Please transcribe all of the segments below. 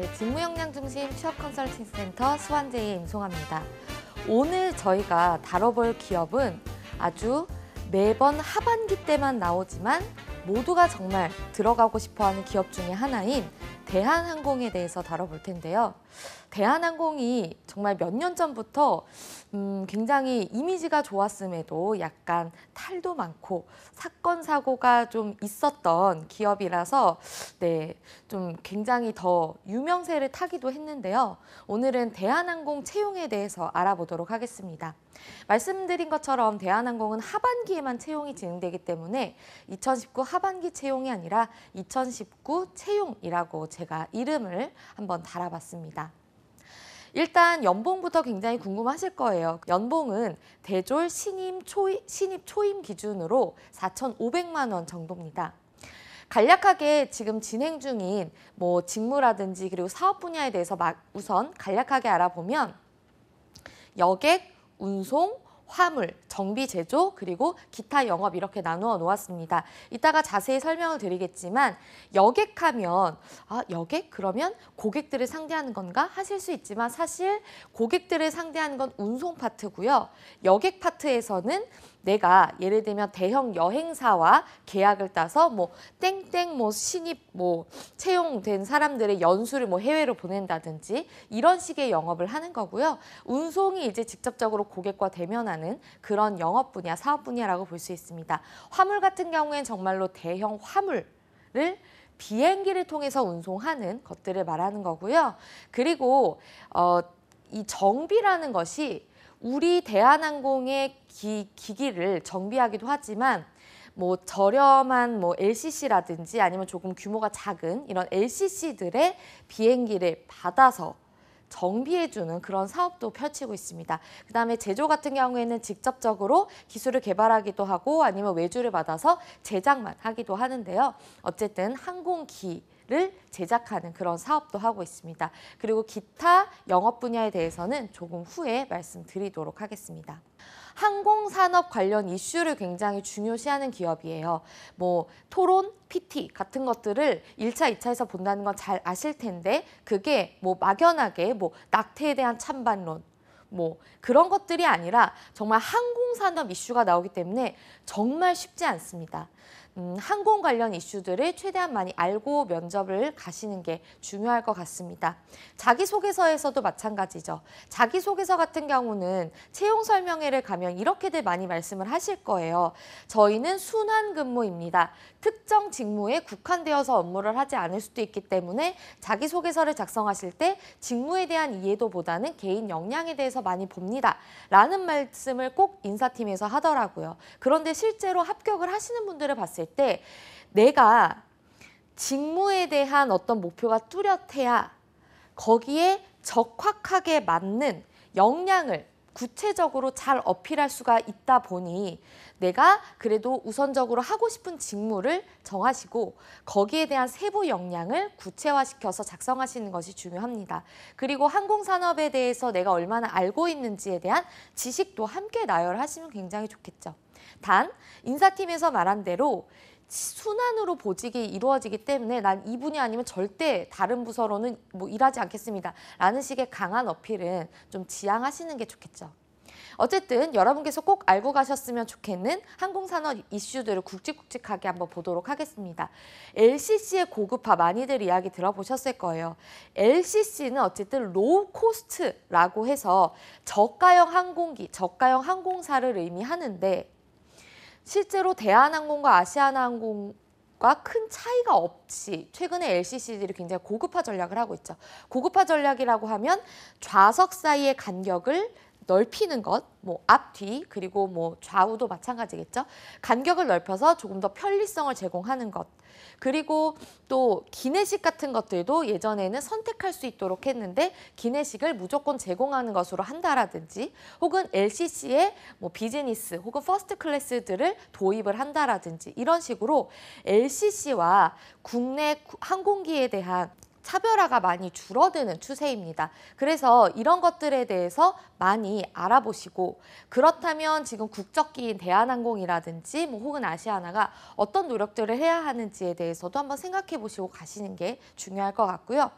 네, 직무역량 중심 취업 컨설팅 센터 수완제의 임송합니다. 오늘 저희가 다뤄볼 기업은 아주 매번 하반기 때만 나오지만 모두가 정말 들어가고 싶어하는 기업 중의 하나인 대한항공에 대해서 다뤄볼 텐데요. 대한항공이 정말 몇 년 전부터 음, 굉장히 이미지가 좋았음에도 약간 탈도 많고 사건 사고가 좀 있었던 기업이라서 네, 좀 굉장히 더 유명세를 타기도 했는데요. 오늘은 대한항공 채용에 대해서 알아보도록 하겠습니다. 말씀드린 것처럼 대한항공은 하반기에만 채용이 진행되기 때문에 2019 하반기 채용이 아니라 2019 채용이라고 제가 이름을 한번 달아봤습니다. 일단 연봉부터 굉장히 궁금하실 거예요. 연봉은 대졸 신임 초임, 신입 초임 기준으로 4,500만 원 정도입니다. 간략하게 지금 진행 중인 뭐 직무라든지 그리고 사업 분야에 대해서 막 우선 간략하게 알아보면 여객, 운송, 화물, 정비 제조, 그리고 기타 영업 이렇게 나누어 놓았습니다. 이따가 자세히 설명을 드리겠지만 여객하면 아, 여객 그러면 고객들을 상대하는 건가 하실 수 있지만 사실 고객들을 상대하는 건 운송 파트고요. 여객 파트에서는 내가 예를 들면 대형 여행사와 계약을 따서 뭐 땡땡 뭐 신입 뭐 채용된 사람들의 연수를 뭐 해외로 보낸다든지 이런 식의 영업을 하는 거고요. 운송이 이제 직접적으로 고객과 대면하는 그런 영업 분야, 사업 분야라고 볼 수 있습니다. 화물 같은 경우엔 정말로 대형 화물을 비행기를 통해서 운송하는 것들을 말하는 거고요. 그리고 어, 이 정비라는 것이 우리 대한항공의 기, 기기를 정비하기도 하지만 뭐 저렴한 뭐 LCC라든지 아니면 조금 규모가 작은 이런 LCC들의 비행기를 받아서 정비해주는 그런 사업도 펼치고 있습니다. 그 다음에 제조 같은 경우에는 직접적으로 기술을 개발하기도 하고 아니면 외주를 받아서 제작만 하기도 하는데요. 어쨌든 항공기 를 제작하는 그런 사업도 하고 있습니다. 그리고 기타 영업 분야에 대해서는 조금 후에 말씀드리도록 하겠습니다. 항공산업 관련 이슈를 굉장히 중요시하는 기업이에요. 뭐 토론, PT 같은 것들을 1차, 2차에서 본다는 건 잘 아실 텐데 그게 뭐 막연하게 뭐 낙태에 대한 찬반론, 뭐 그런 것들이 아니라 정말 항공산업 이슈가 나오기 때문에 정말 쉽지 않습니다. 음, 항공 관련 이슈들을 최대한 많이 알고 면접을 가시는 게 중요할 것 같습니다. 자기소개서에서도 마찬가지죠. 자기소개서 같은 경우는 채용 설명회를 가면 이렇게들 많이 말씀을 하실 거예요. 저희는 순환 근무입니다. 특정 직무에 국한되어서 업무를 하지 않을 수도 있기 때문에 자기소개서를 작성하실 때 직무에 대한 이해도보다는 개인 역량에 대해서 많이 봅니다. 라는 말씀을 꼭 인사팀에서 하더라고요. 그런데 실제로 합격을 하시는 분들을 봤을 때 내가 직무에 대한 어떤 목표가 뚜렷해야 거기에 적확하게 맞는 역량을 구체적으로 잘 어필할 수가 있다 보니 내가 그래도 우선적으로 하고 싶은 직무를 정하시고 거기에 대한 세부 역량을 구체화시켜서 작성하시는 것이 중요합니다. 그리고 항공산업에 대해서 내가 얼마나 알고 있는지에 대한 지식도 함께 나열하시면 굉장히 좋겠죠. 단 인사팀에서 말한 대로 순환으로 보직이 이루어지기 때문에 난이 분야 아니면 절대 다른 부서로는 뭐 일하지 않겠습니다. 라는 식의 강한 어필은 좀 지양하시는 게 좋겠죠. 어쨌든 여러분께서 꼭 알고 가셨으면 좋겠는 항공산업 이슈들을 굵직굵직하게 한번 보도록 하겠습니다. LCC의 고급화 많이들 이야기 들어보셨을 거예요. LCC는 어쨌든 로우 코스트라고 해서 저가형 항공기, 저가형 항공사를 의미하는데 실제로 대한항공과 아시아나항공 과큰 차이가 없이 최근에 LCC들이 굉장히 고급화 전략을 하고 있죠. 고급화 전략이라고 하면 좌석 사이의 간격을 넓히는 것, 뭐 앞, 뒤, 그리고 뭐 좌우도 마찬가지겠죠. 간격을 넓혀서 조금 더 편리성을 제공하는 것. 그리고 또 기내식 같은 것들도 예전에는 선택할 수 있도록 했는데 기내식을 무조건 제공하는 것으로 한다라든지 혹은 LCC의 뭐 비즈니스 혹은 퍼스트 클래스들을 도입을 한다라든지 이런 식으로 LCC와 국내 항공기에 대한 차별화가 많이 줄어드는 추세입니다. 그래서 이런 것들에 대해서 많이 알아보시고 그렇다면 지금 국적기인 대한항공이라든지 뭐 혹은 아시아나가 어떤 노력들을 해야 하는지에 대해서도 한번 생각해 보시고 가시는 게 중요할 것 같고요.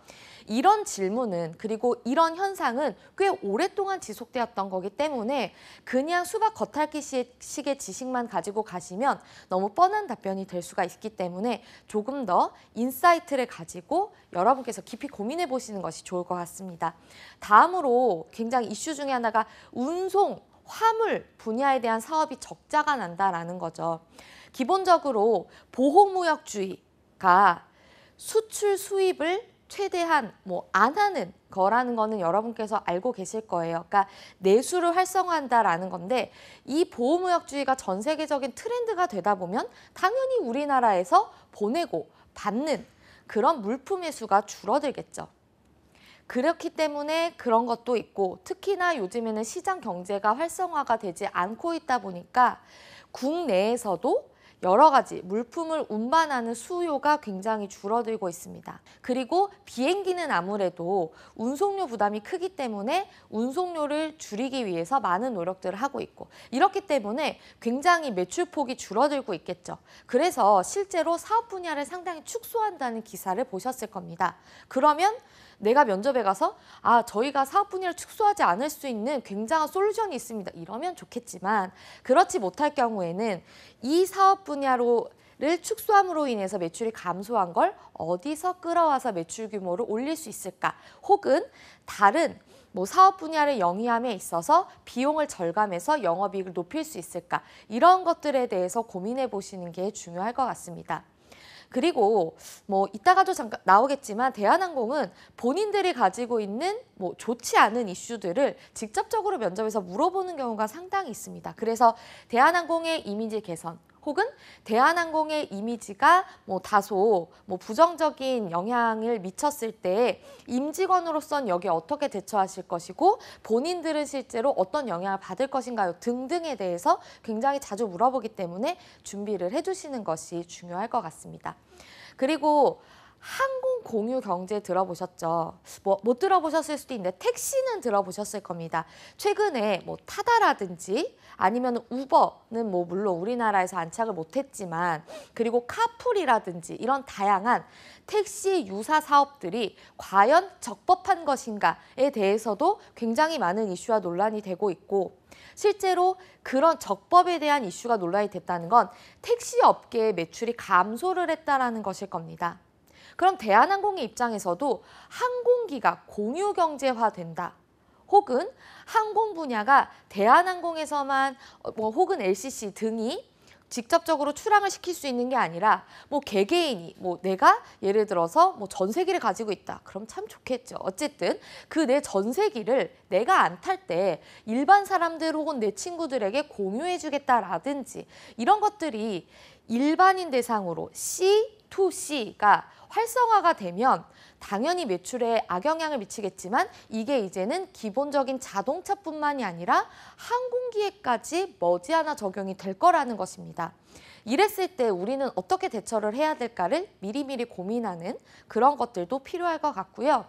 이런 질문은 그리고 이런 현상은 꽤 오랫동안 지속되었던 거기 때문에 그냥 수박 겉핥기식의 지식만 가지고 가시면 너무 뻔한 답변이 될 수가 있기 때문에 조금 더 인사이트를 가지고 여러분께서 깊이 고민해 보시는 것이 좋을 것 같습니다. 다음으로 굉장히 이슈 중에 하나가 운송, 화물 분야에 대한 사업이 적자가 난다라는 거죠. 기본적으로 보호무역주의가 수출 수입을 최대한 뭐 안 하는 거라는 거는 여러분께서 알고 계실 거예요. 그러니까 내수를 활성화한다라는 건데 이 보호무역주의가 전 세계적인 트렌드가 되다 보면 당연히 우리나라에서 보내고 받는 그런 물품의 수가 줄어들겠죠. 그렇기 때문에 그런 것도 있고 특히나 요즘에는 시장 경제가 활성화가 되지 않고 있다 보니까 국내에서도 여러 가지 물품을 운반하는 수요가 굉장히 줄어들고 있습니다. 그리고 비행기는 아무래도 운송료 부담이 크기 때문에 운송료를 줄이기 위해서 많은 노력들을 하고 있고 이렇기 때문에 굉장히 매출폭이 줄어들고 있겠죠. 그래서 실제로 사업 분야를 상당히 축소한다는 기사를 보셨을 겁니다. 그러면 내가 면접에 가서 아 저희가 사업 분야를 축소하지 않을 수 있는 굉장한 솔루션이 있습니다. 이러면 좋겠지만 그렇지 못할 경우에는 이 사업 분야로 를 축소함으로 인해서 매출이 감소한 걸 어디서 끌어와서 매출 규모를 올릴 수 있을까? 혹은 다른 뭐 사업 분야를 영위함에 있어서 비용을 절감해서 영업이익을 높일 수 있을까? 이런 것들에 대해서 고민해 보시는 게 중요할 것 같습니다. 그리고 뭐 이따가도 잠깐 나오겠지만 대한항공은 본인들이 가지고 있는 뭐 좋지 않은 이슈들을 직접적으로 면접에서 물어보는 경우가 상당히 있습니다. 그래서 대한항공의 이미지 개선 혹은 대한항공의 이미지가 뭐 다소 뭐 부정적인 영향을 미쳤을 때 임직원으로선 여기에 어떻게 대처하실 것이고 본인들은 실제로 어떤 영향을 받을 것인가요 등등에 대해서 굉장히 자주 물어보기 때문에 준비를 해주시는 것이 중요할 것 같습니다. 그리고 항공 공유 경제 들어보셨죠? 뭐, 못 들어보셨을 수도 있는데 택시는 들어보셨을 겁니다. 최근에 뭐 타다라든지 아니면 우버는 뭐 물론 우리나라에서 안착을 못했지만 그리고 카풀이라든지 이런 다양한 택시 유사 사업들이 과연 적법한 것인가에 대해서도 굉장히 많은 이슈와 논란이 되고 있고 실제로 그런 적법에 대한 이슈가 논란이 됐다는 건 택시 업계의 매출이 감소를 했다라는 것일 겁니다. 그럼 대한항공의 입장에서도 항공기가 공유 경제화된다. 혹은 항공 분야가 대한항공에서만 뭐 혹은 LCC 등이 직접적으로 출항을 시킬 수 있는 게 아니라 뭐 개개인이 뭐 내가 예를 들어서 뭐 전세기를 가지고 있다. 그럼 참 좋겠죠. 어쨌든 그 내 전세기를 내가 안 탈 때 일반 사람들 혹은 내 친구들에게 공유해 주겠다라든지 이런 것들이 일반인 대상으로 C2C가 활성화가 되면 당연히 매출에 악영향을 미치겠지만 이게 이제는 기본적인 자동차뿐만이 아니라 항공기에까지 머지않아 적용이 될 거라는 것입니다. 이랬을 때 우리는 어떻게 대처를 해야 될까를 미리미리 고민하는 그런 것들도 필요할 것 같고요.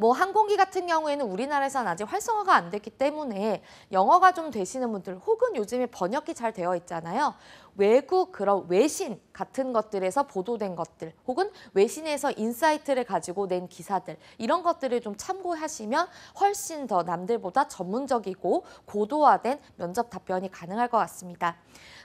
뭐 항공기 같은 경우에는 우리나라에서는 아직 활성화가 안 됐기 때문에 영어가 좀 되시는 분들 혹은 요즘에 번역기 잘 되어 있잖아요. 외국 그런 외신 같은 것들에서 보도된 것들 혹은 외신에서 인사이트를 가지고 낸 기사들 이런 것들을 좀 참고하시면 훨씬 더 남들보다 전문적이고 고도화된 면접 답변이 가능할 것 같습니다.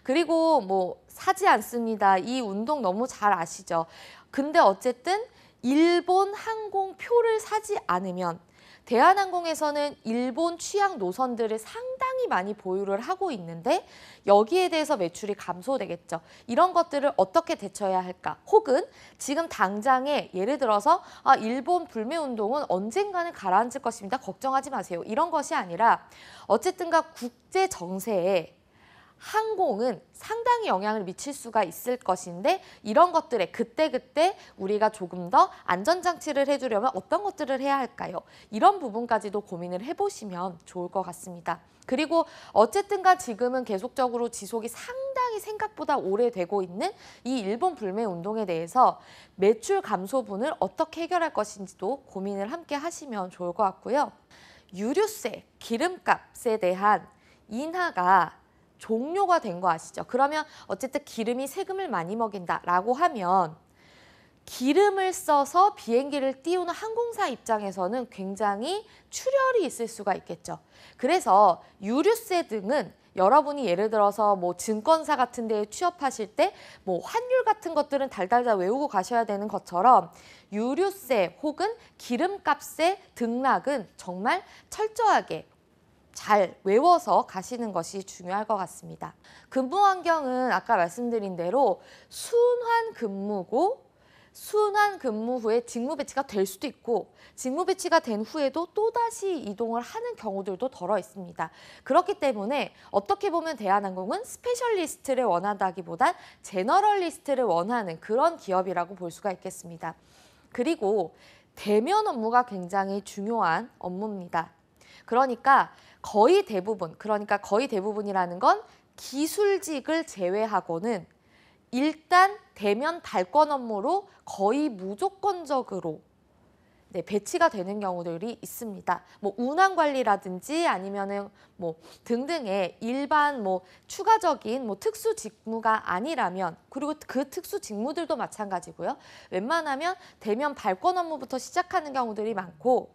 그리고 뭐 사지 않습니다. 이 운동 너무 잘 아시죠? 근데 어쨌든 일본 항공 표를 사지 않으면 대한항공에서는 일본 취향 노선들을 상당히 많이 보유를 하고 있는데 여기에 대해서 매출이 감소되겠죠. 이런 것들을 어떻게 대처해야 할까? 혹은 지금 당장에 예를 들어서 아, 일본 불매운동은 언젠가는 가라앉을 것입니다. 걱정하지 마세요. 이런 것이 아니라 어쨌든가 국제 정세에 항공은 상당히 영향을 미칠 수가 있을 것인데 이런 것들에 그때그때 우리가 조금 더 안전장치를 해주려면 어떤 것들을 해야 할까요? 이런 부분까지도 고민을 해보시면 좋을 것 같습니다. 그리고 어쨌든가 지금은 계속적으로 지속이 상당히 생각보다 오래되고 있는 이 일본 불매운동에 대해서 매출 감소분을 어떻게 해결할 것인지도 고민을 함께 하시면 좋을 것 같고요. 유류세, 기름값에 대한 인하가 종료가 된 거 아시죠? 그러면 어쨌든 기름이 세금을 많이 먹인다라고 하면 기름을 써서 비행기를 띄우는 항공사 입장에서는 굉장히 출혈이 있을 수가 있겠죠. 그래서 유류세 등은 여러분이 예를 들어서 뭐 증권사 같은 데에 취업하실 때 뭐 환율 같은 것들은 달달달 외우고 가셔야 되는 것처럼 유류세 혹은 기름값의 등락은 정말 철저하게 잘 외워서 가시는 것이 중요할 것 같습니다. 근무 환경은 아까 말씀드린 대로 순환 근무고 순환 근무 후에 직무 배치가 될 수도 있고 직무 배치가 된 후에도 또다시 이동을 하는 경우들도 덜어 있습니다. 그렇기 때문에 어떻게 보면 대한항공은 스페셜리스트를 원한다기보단 제너럴리스트를 원하는 그런 기업이라고 볼 수가 있겠습니다. 그리고 대면 업무가 굉장히 중요한 업무입니다. 그러니까 거의 대부분, 그러니까 거의 대부분이라는 건 기술직을 제외하고는 일단 대면 발권 업무로 거의 무조건적으로 네, 배치가 되는 경우들이 있습니다. 뭐 운항 관리라든지 아니면은 뭐 등등의 일반 뭐 추가적인 뭐 특수 직무가 아니라면 그리고 그 특수 직무들도 마찬가지고요. 웬만하면 대면 발권 업무부터 시작하는 경우들이 많고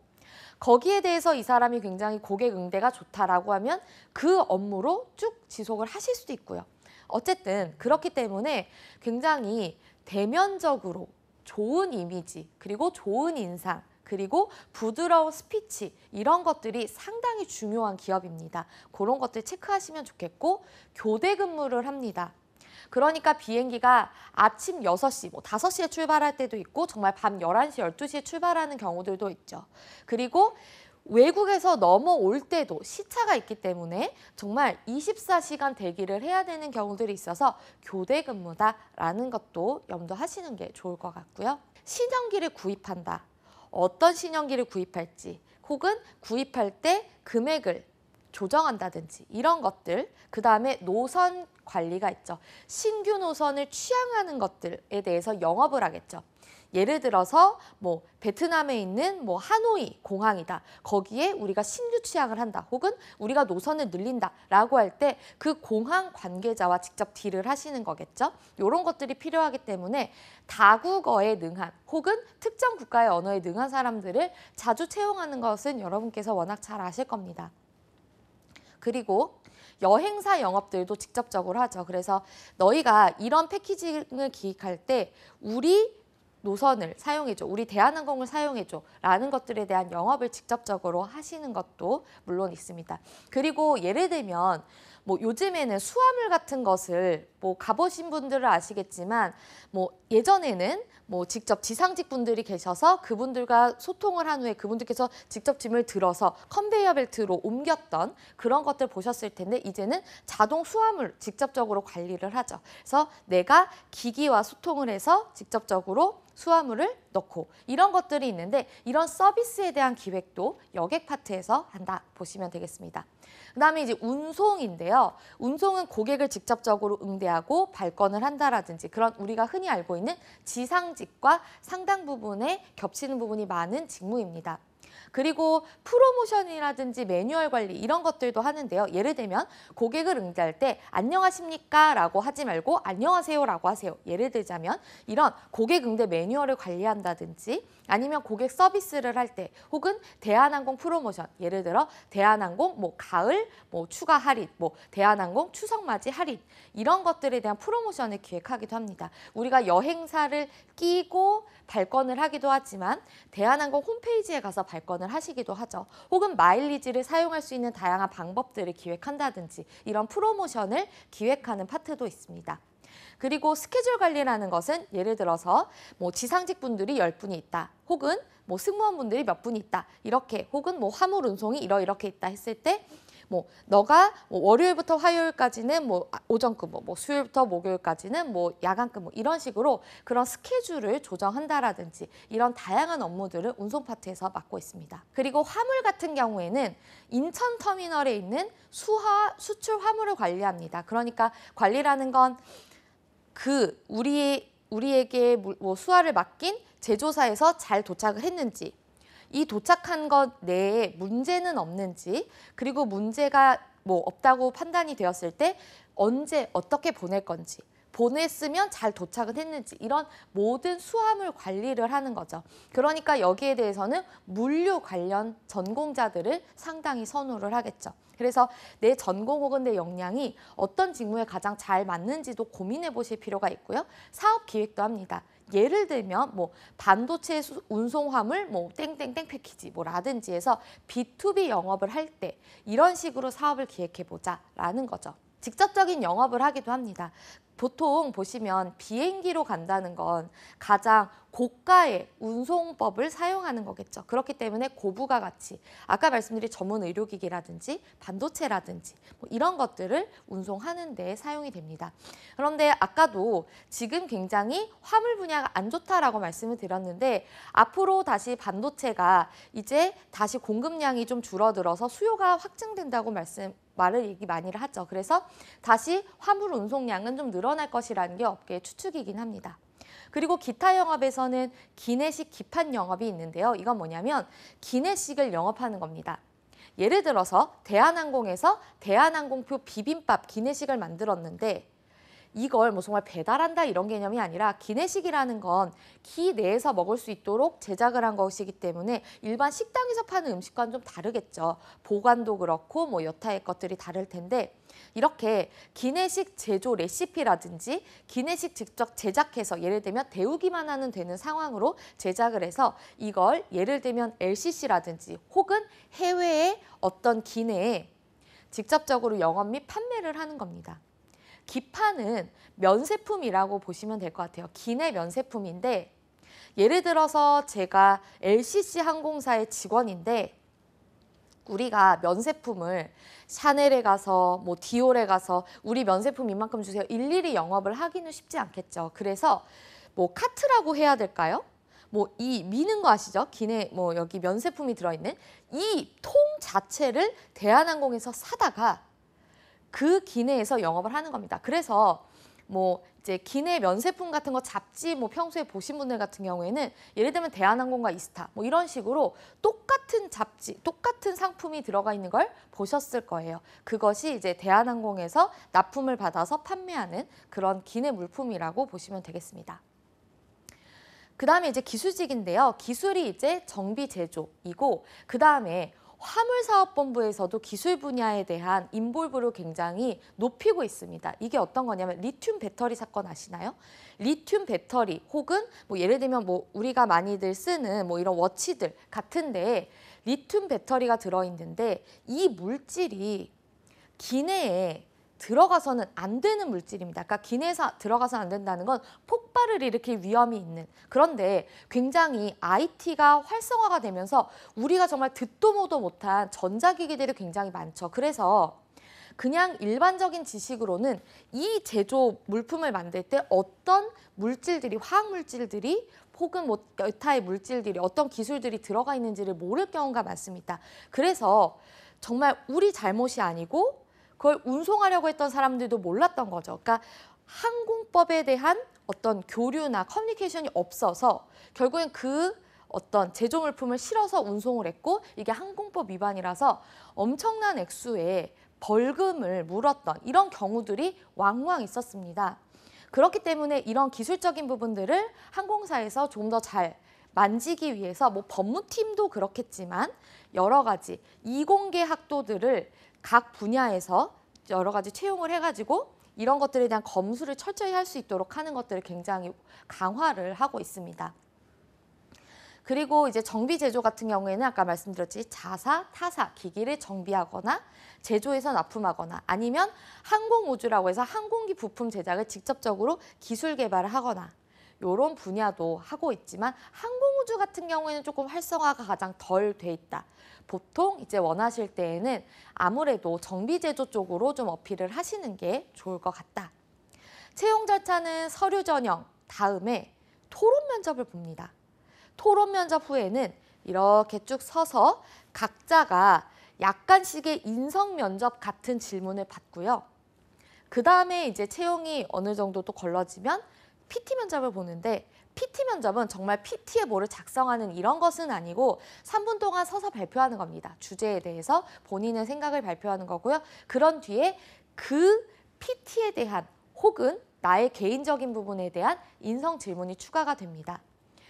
거기에 대해서 이 사람이 굉장히 고객 응대가 좋다라고 하면 그 업무로 쭉 지속을 하실 수도 있고요. 어쨌든 그렇기 때문에 굉장히 대면적으로 좋은 이미지 그리고 좋은 인상 그리고 부드러운 스피치 이런 것들이 상당히 중요한 기업입니다. 그런 것들 체크하시면 좋겠고 교대 근무를 합니다. 그러니까 비행기가 아침 6시, 뭐 5시에 출발할 때도 있고 정말 밤 11시, 12시에 출발하는 경우들도 있죠. 그리고 외국에서 넘어올 때도 시차가 있기 때문에 정말 24시간 대기를 해야 되는 경우들이 있어서 교대 근무다라는 것도 염두하시는 게 좋을 것 같고요. 신형기를 구입한다. 어떤 신형기를 구입할지 혹은 구입할 때 금액을 조정한다든지 이런 것들, 그 다음에 노선 관리가 있죠. 신규 노선을 취향하는 것들에 대해서 영업을 하겠죠. 예를 들어서 뭐 베트남에 있는 뭐 하노이 공항이다. 거기에 우리가 신규 취향을 한다. 혹은 우리가 노선을 늘린다라고 할 때 그 공항 관계자와 직접 딜을 하시는 거겠죠. 이런 것들이 필요하기 때문에 다국어에 능한 혹은 특정 국가의 언어에 능한 사람들을 자주 채용하는 것은 여러분께서 워낙 잘 아실 겁니다. 그리고 여행사 영업들도 직접적으로 하죠. 그래서 너희가 이런 패키징을 기획할 때 우리 노선을 사용해줘, 우리 대한항공을 사용해줘 라는 것들에 대한 영업을 직접적으로 하시는 것도 물론 있습니다. 그리고 예를 들면 뭐 요즘에는 수화물 같은 것을 뭐 가보신 분들은 아시겠지만 뭐 예전에는 뭐 직접 지상직 분들이 계셔서 그분들과 소통을 한 후에 그분들께서 직접 짐을 들어서 컨베이어 벨트로 옮겼던 그런 것들 보셨을 텐데 이제는 자동 수화물 직접적으로 관리를 하죠. 그래서 내가 기기와 소통을 해서 직접적으로 수화물을 넣고 이런 것들이 있는데 이런 서비스에 대한 기획도 여객 파트에서 한다 보시면 되겠습니다. 그다음에 이제 운송인데요. 운송은 고객을 직접적으로 응대하고 발권을 한다라든지 그런 우리가 흔히 알고 있는 지상직과 상당 부분에 겹치는 부분이 많은 직무입니다. 그리고 프로모션이라든지 매뉴얼 관리 이런 것들도 하는데요. 예를 들면 고객을 응대할 때 안녕하십니까? 라고 하지 말고 안녕하세요 라고 하세요. 예를 들자면 이런 고객 응대 매뉴얼을 관리한다든지 아니면 고객 서비스를 할 때 혹은 대한항공 프로모션 예를 들어 대한항공 뭐 가을 뭐 추가 할인 뭐 대한항공 추석 맞이 할인 이런 것들에 대한 프로모션을 기획하기도 합니다. 우리가 여행사를 끼고 발권을 하기도 하지만 대한항공 홈페이지에 가서 발권을 하시기도 하죠. 혹은 마일리지를 사용할 수 있는 다양한 방법들을 기획한다든지 이런 프로모션을 기획하는 파트도 있습니다. 그리고 스케줄 관리라는 것은 예를 들어서 뭐 지상직 분들이 열분이 있다. 혹은 뭐 승무원 분들이 몇 분이 있다. 이렇게 혹은 뭐 화물 운송이 이러 이렇게 있다 했을 때뭐 너가 뭐 월요일부터 화요일까지는 뭐 아, 오전 근무, 뭐, 뭐 수요일부터 목요일까지는 뭐 야간 근무 뭐 이런 식으로 그런 스케줄을 조정한다라든지 이런 다양한 업무들을 운송 파트에서 맡고 있습니다. 그리고 화물 같은 경우에는 인천 터미널에 있는 수화 수출 화물을 관리합니다. 그러니까 관리라는 건 그 우리 우리에게 뭐 수화를 맡긴 제조사에서 잘 도착을 했는지 이 도착한 것 내에 문제는 없는지 그리고 문제가 뭐 없다고 판단이 되었을 때 언제 어떻게 보낼 건지 보냈으면 잘 도착은 했는지 이런 모든 수화물 관리를 하는 거죠. 그러니까 여기에 대해서는 물류 관련 전공자들을 상당히 선호를 하겠죠. 그래서 내 전공 혹은 내 역량이 어떤 직무에 가장 잘 맞는지도 고민해 보실 필요가 있고요. 사업 기획도 합니다. 예를 들면 뭐 반도체 운송화물 뭐 땡땡땡 패키지 뭐라든지 해서 B2B 영업을 할 때 이런 식으로 사업을 기획해 보자라는 거죠. 직접적인 영업을 하기도 합니다. 보통 보시면 비행기로 간다는 건 가장 고가의 운송법을 사용하는 거겠죠. 그렇기 때문에 고부가 가치, 아까 말씀드린 전문 의료기기라든지 반도체라든지 뭐 이런 것들을 운송하는 데 사용이 됩니다. 그런데 아까도 지금 굉장히 화물 분야가 안 좋다라고 말씀을 드렸는데 앞으로 다시 반도체가 이제 다시 공급량이 좀 줄어들어서 수요가 확증된다고 말씀 말을 얘기 많이 하죠. 그래서 다시 화물 운송량은 좀 늘어날 것이라는 게 업계의 추측이긴 합니다. 그리고 기타 영업에서는 기내식 기판 영업이 있는데요. 이건 뭐냐면 기내식을 영업하는 겁니다. 예를 들어서 대한항공에서 대한항공표 비빔밥 기내식을 만들었는데 이걸 뭐 정말 배달한다 이런 개념이 아니라 기내식이라는 건기 내에서 먹을 수 있도록 제작을 한 것이기 때문에 일반 식당에서 파는 음식과는 좀 다르겠죠. 보관도 그렇고 뭐 여타의 것들이 다를 텐데 이렇게 기내식 제조 레시피라든지 기내식 직접 제작해서 예를 들면 데우기만 하는 되는 상황으로 제작을 해서 이걸 예를 들면 LCC라든지 혹은 해외의 어떤 기내에 직접적으로 영업 및 판매를 하는 겁니다. 기판은 면세품이라고 보시면 될 것 같아요. 기내 면세품인데 예를 들어서 제가 LCC 항공사의 직원인데 우리가 면세품을 샤넬에 가서 뭐 디올에 가서 우리 면세품 이만큼 주세요. 일일이 영업을 하기는 쉽지 않겠죠. 그래서 뭐 카트라고 해야 될까요? 뭐 이 미는 거 아시죠? 기내 뭐 여기 면세품이 들어있는 이 통 자체를 대한항공에서 사다가 그 기내에서 영업을 하는 겁니다. 그래서 뭐 이제 기내 면세품 같은 거 잡지 뭐 평소에 보신 분들 같은 경우에는 예를 들면 대한항공과 이스타 뭐 이런 식으로 똑같은 잡지 똑같은 상품이 들어가 있는 걸 보셨을 거예요. 그것이 이제 대한항공에서 납품을 받아서 판매하는 그런 기내 물품이라고 보시면 되겠습니다. 그 다음에 이제 기술직인데요. 기술이 이제 정비 제조이고 그 다음에 화물사업본부에서도 기술 분야에 대한 인볼브를 굉장히 높이고 있습니다. 이게 어떤 거냐면 리튬 배터리 사건 아시나요? 리튬 배터리 혹은 뭐 예를 들면 뭐 우리가 많이들 쓰는 뭐 이런 워치들 같은데 리튬 배터리가 들어있는데 이 물질이 기내에 들어가서는 안 되는 물질입니다. 아까 그러니까 기내에서 들어가서안 된다는 건 폭발을 일으킬 위험이 있는 그런데 굉장히 IT가 활성화가 되면서 우리가 정말 듣도 보도 못한 전자기기들이 굉장히 많죠. 그래서 그냥 일반적인 지식으로는 이 제조 물품을 만들 때 어떤 물질들이 화학 물질들이 혹은 뭐 여타의 물질들이 어떤 기술들이 들어가 있는지를 모를 경우가 많습니다. 그래서 정말 우리 잘못이 아니고 그걸 운송하려고 했던 사람들도 몰랐던 거죠. 그러니까 항공법에 대한 어떤 교류나 커뮤니케이션이 없어서 결국엔 그 어떤 제조 물품을 실어서 운송을 했고 이게 항공법 위반이라서 엄청난 액수의 벌금을 물었던 이런 경우들이 왕왕 있었습니다. 그렇기 때문에 이런 기술적인 부분들을 항공사에서 좀더잘 만지기 위해서 뭐 법무팀도 그렇겠지만 여러 가지 이공계 학도들을 각 분야에서 여러 가지 채용을 해가지고 이런 것들에 대한 검수를 철저히 할 수 있도록 하는 것들을 굉장히 강화를 하고 있습니다. 그리고 이제 정비 제조 같은 경우에는 아까 말씀드렸지 자사, 타사, 기기를 정비하거나 제조해서 납품하거나 아니면 항공우주라고 해서 항공기 부품 제작을 직접적으로 기술 개발을 하거나 이런 분야도 하고 있지만 항공우주 같은 경우에는 조금 활성화가 가장 덜 돼 있다. 보통 이제 원하실 때에는 아무래도 정비 제조 쪽으로 좀 어필을 하시는 게 좋을 것 같다. 채용 절차는 서류 전형 다음에 토론 면접을 봅니다. 토론 면접 후에는 이렇게 쭉 서서 각자가 약간씩의 인성 면접 같은 질문을 받고요. 그 다음에 이제 채용이 어느 정도 또 걸러지면 PT 면접을 보는데 PT 면접은 정말 PT의 뭐를 작성하는 이런 것은 아니고 3분 동안 서서 발표하는 겁니다. 주제에 대해서 본인의 생각을 발표하는 거고요. 그런 뒤에 그 PT에 대한 혹은 나의 개인적인 부분에 대한 인성 질문이 추가가 됩니다.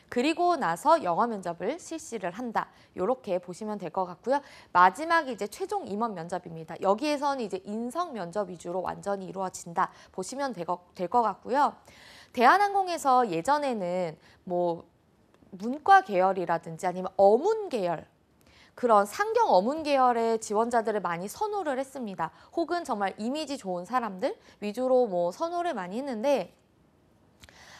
그리고 나서 영어 면접을 실시를 한다. 이렇게 보시면 될 것 같고요. 마지막이 이제 최종 임원 면접입니다. 여기에서는 이제 인성 면접 위주로 완전히 이루어진다. 보시면 될 것 같고요. 대한항공에서 예전에는 뭐 문과 계열이라든지 아니면 어문 계열 그런 상경 어문 계열의 지원자들을 많이 선호를 했습니다. 혹은 정말 이미지 좋은 사람들 위주로 뭐 선호를 많이 했는데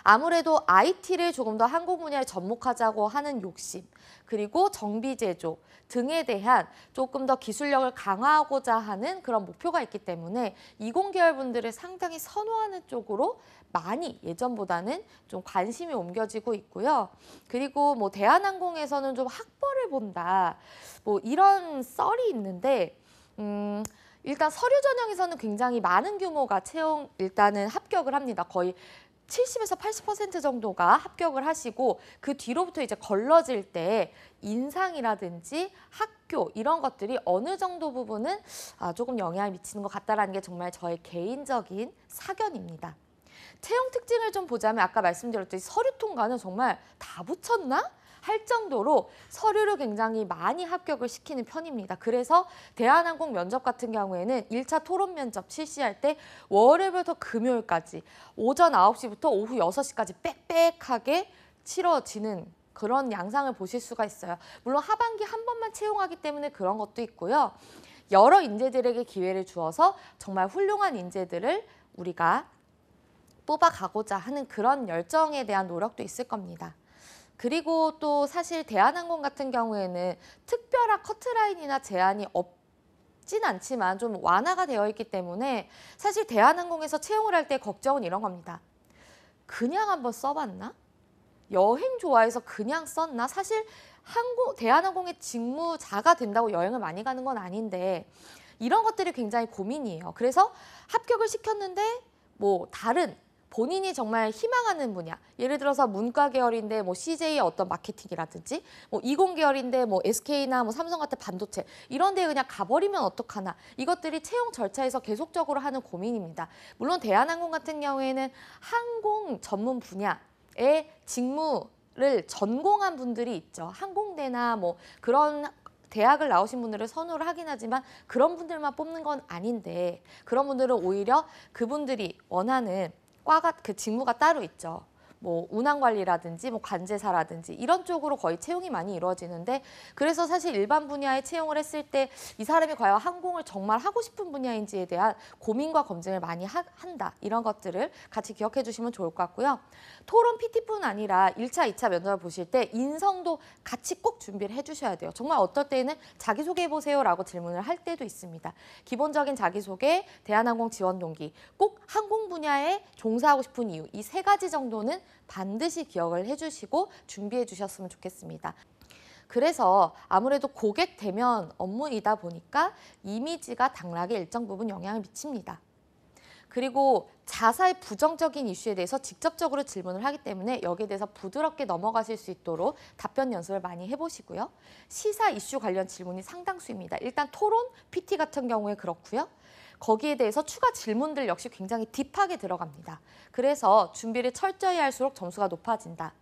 아무래도 IT를 조금 더 한국 분야에 접목하자고 하는 욕심, 그리고 정비 제조 등에 대한 조금 더 기술력을 강화하고자 하는 그런 목표가 있기 때문에 이공계열 분들을 상당히 선호하는 쪽으로 많이 예전보다는 좀 관심이 옮겨지고 있고요. 그리고 뭐 대한항공에서는 좀 학벌을 본다. 뭐 이런 썰이 있는데 음 일단 서류 전형에서는 굉장히 많은 규모가 채용 일단은 합격을 합니다. 거의 70에서 80% 정도가 합격을 하시고 그 뒤로부터 이제 걸러질 때 인상이라든지 학교 이런 것들이 어느 정도 부분은 아, 조금 영향을 미치는 것 같다라는 게 정말 저의 개인적인 사견입니다. 채용 특징을 좀 보자면 아까 말씀드렸듯이 서류 통과는 정말 다 붙였나? 할 정도로 서류를 굉장히 많이 합격을 시키는 편입니다. 그래서 대한항공 면접 같은 경우에는 1차 토론 면접 실시할 때 월요일부터 금요일까지 오전 9시부터 오후 6시까지 빽빽하게 치러지는 그런 양상을 보실 수가 있어요. 물론 하반기 한 번만 채용하기 때문에 그런 것도 있고요. 여러 인재들에게 기회를 주어서 정말 훌륭한 인재들을 우리가 뽑아가고자 하는 그런 열정에 대한 노력도 있을 겁니다. 그리고 또 사실 대한항공 같은 경우에는 특별한 커트라인이나 제한이 없진 않지만 좀 완화가 되어 있기 때문에 사실 대한항공에서 채용을 할 때 걱정은 이런 겁니다. 그냥 한번 써봤나? 여행 좋아해서 그냥 썼나? 사실 항공, 대한항공의 직무자가 된다고 여행을 많이 가는 건 아닌데 이런 것들이 굉장히 고민이에요. 그래서 합격을 시켰는데 뭐 다른 본인이 정말 희망하는 분야 예를 들어서 문과 계열인데 뭐 CJ의 어떤 마케팅이라든지 뭐 이공 계열인데 뭐 SK나 뭐 삼성 같은 반도체 이런 데 그냥 가버리면 어떡하나 이것들이 채용 절차에서 계속적으로 하는 고민입니다. 물론 대한항공 같은 경우에는 항공 전문 분야의 직무를 전공한 분들이 있죠. 항공대나 뭐 그런 대학을 나오신 분들을 선호를 하긴 하지만 그런 분들만 뽑는 건 아닌데 그런 분들은 오히려 그분들이 원하는 과가 그 직무가 따로 있죠. 뭐 운항 관리라든지 뭐 관제사라든지 이런 쪽으로 거의 채용이 많이 이루어지는데 그래서 사실 일반 분야에 채용을 했을 때 이 사람이 과연 항공을 정말 하고 싶은 분야인지에 대한 고민과 검증을 많이 하, 한다 이런 것들을 같이 기억해 주시면 좋을 것 같고요. 토론 PT뿐 아니라 1차, 2차 면접을 보실 때 인성도 같이 꼭 준비를 해주셔야 돼요. 정말 어떨 때는 자기소개해보세요라고 질문을 할 때도 있습니다. 기본적인 자기소개, 대한항공 지원 동기, 꼭 항공 분야에 종사하고 싶은 이유 이 세 가지 정도는 반드시 기억을 해주시고 준비해 주셨으면 좋겠습니다. 그래서 아무래도 고객 대면 업무이다 보니까 이미지가 당락에 일정 부분 영향을 미칩니다. 그리고 자사의 부정적인 이슈에 대해서 직접적으로 질문을 하기 때문에 여기에 대해서 부드럽게 넘어가실 수 있도록 답변 연습을 많이 해보시고요. 시사 이슈 관련 질문이 상당수입니다. 일단 토론, PT 같은 경우에 그렇고요. 거기에 대해서 추가 질문들 역시 굉장히 딥하게 들어갑니다. 그래서 준비를 철저히 할수록 점수가 높아진다.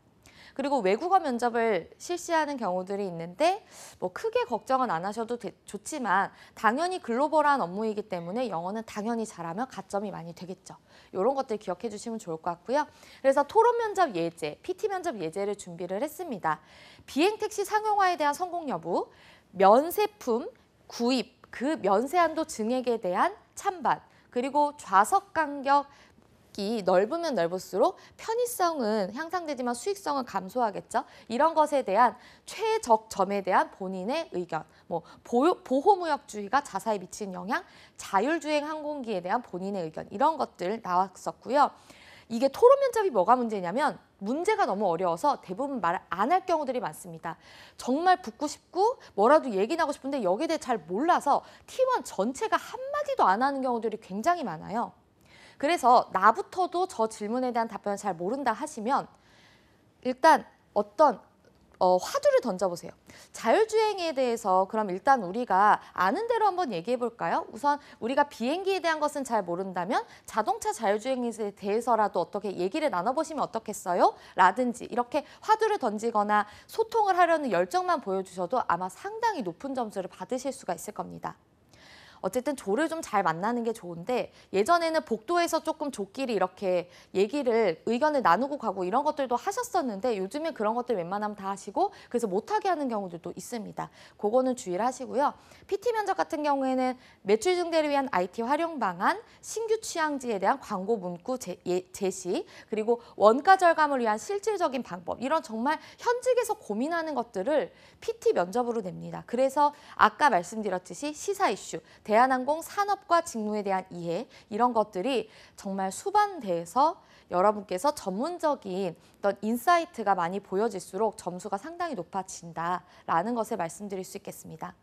그리고 외국어 면접을 실시하는 경우들이 있는데 뭐 크게 걱정은 안 하셔도 좋지만 당연히 글로벌한 업무이기 때문에 영어는 당연히 잘하면 가점이 많이 되겠죠. 이런 것들 기억해 주시면 좋을 것 같고요. 그래서 토론 면접 예제, PT 면접 예제를 준비를 했습니다. 비행택시 상용화에 대한 성공 여부, 면세품 구입, 그 면세한도 증액에 대한 찬밭, 그리고 좌석 간격, 이 넓으면 넓을수록 편의성은 향상되지만 수익성은 감소하겠죠. 이런 것에 대한 최적 점에 대한 본인의 의견, 뭐 보호무역주의가 자사에 미치는 영향, 자율주행 항공기에 대한 본인의 의견 이런 것들 나왔었고요. 이게 토론 면접이 뭐가 문제냐면 문제가 너무 어려워서 대부분 말을 안 할 경우들이 많습니다. 정말 붙고 싶고 뭐라도 얘기 나고 싶은데 여기에 대해 잘 몰라서 팀원 전체가 한마디도 안 하는 경우들이 굉장히 많아요. 그래서 나부터도 저 질문에 대한 답변을 잘 모른다 하시면 일단 어떤 어, 화두를 던져보세요. 자율주행에 대해서 그럼 일단 우리가 아는 대로 한번 얘기해 볼까요? 우선 우리가 비행기에 대한 것은 잘 모른다면 자동차 자율주행에 대해서라도 어떻게 얘기를 나눠보시면 어떻겠어요? 라든지 이렇게 화두를 던지거나 소통을 하려는 열정만 보여주셔도 아마 상당히 높은 점수를 받으실 수가 있을 겁니다. 어쨌든 조를 좀 잘 만나는 게 좋은데 예전에는 복도에서 조금 조끼리 이렇게 얘기를 의견을 나누고 가고 이런 것들도 하셨었는데 요즘에 그런 것들 웬만하면 다 하시고 그래서 못하게 하는 경우들도 있습니다. 그거는 주의를 하시고요. PT 면접 같은 경우에는 매출 증대를 위한 IT 활용 방안, 신규 취향지에 대한 광고 문구 제, 예, 시 그리고 원가 절감을 위한 실질적인 방법 이런 정말 현직에서 고민하는 것들을 PT 면접으로 냅니다. 그래서 아까 말씀드렸듯이 시사 이슈, 대한항공 산업과 직무에 대한 이해 이런 것들이 정말 수반돼서 여러분께서 전문적인 어떤 인사이트가 많이 보여질수록 점수가 상당히 높아진다라는 것을 말씀드릴 수 있겠습니다.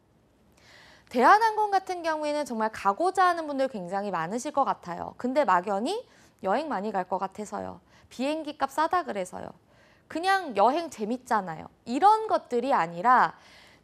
대한항공 같은 경우에는 정말 가고자 하는 분들 굉장히 많으실 것 같아요. 근데 막연히 여행 많이 갈 것 같아서요. 비행기 값 싸다 그래서요. 그냥 여행 재밌잖아요. 이런 것들이 아니라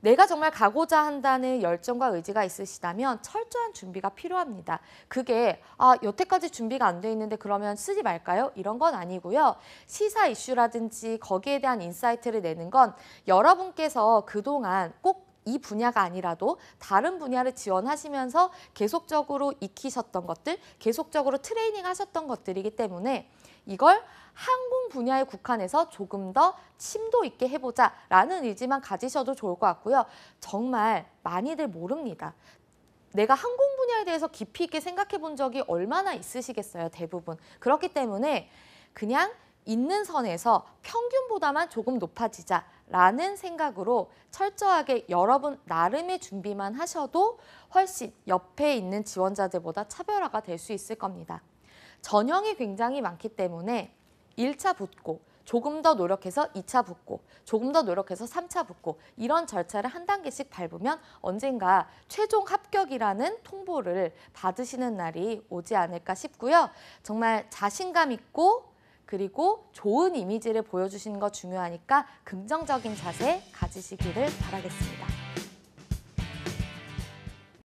내가 정말 가고자 한다는 열정과 의지가 있으시다면 철저한 준비가 필요합니다. 그게 아 여태까지 준비가 안 돼 있는데 그러면 쓰지 말까요? 이런 건 아니고요. 시사 이슈라든지 거기에 대한 인사이트를 내는 건 여러분께서 그동안 꼭 이 분야가 아니라도 다른 분야를 지원하시면서 계속적으로 익히셨던 것들, 계속적으로 트레이닝 하셨던 것들이기 때문에 이걸 항공 분야의국한에서 조금 더침도 있게 해보자라는 의지만 가지셔도 좋을 것 같고요. 정말 많이들 모릅니다. 내가 항공 분야에 대해서 깊이 있게 생각해 본 적이 얼마나 있으시겠어요, 대부분. 그렇기 때문에 그냥 있는 선에서 평균보다만 조금 높아지자라는 생각으로 철저하게 여러분 나름의 준비만 하셔도 훨씬 옆에 있는 지원자들보다 차별화가 될 수 있을 겁니다. 전형이 굉장히 많기 때문에 1차 붙고 조금 더 노력해서 2차 붙고 조금 더 노력해서 3차 붙고 이런 절차를 한 단계씩 밟으면 언젠가 최종 합격이라는 통보를 받으시는 날이 오지 않을까 싶고요. 정말 자신감 있고 그리고 좋은 이미지를 보여주시는 거 중요하니까 긍정적인 자세 가지시기를 바라겠습니다.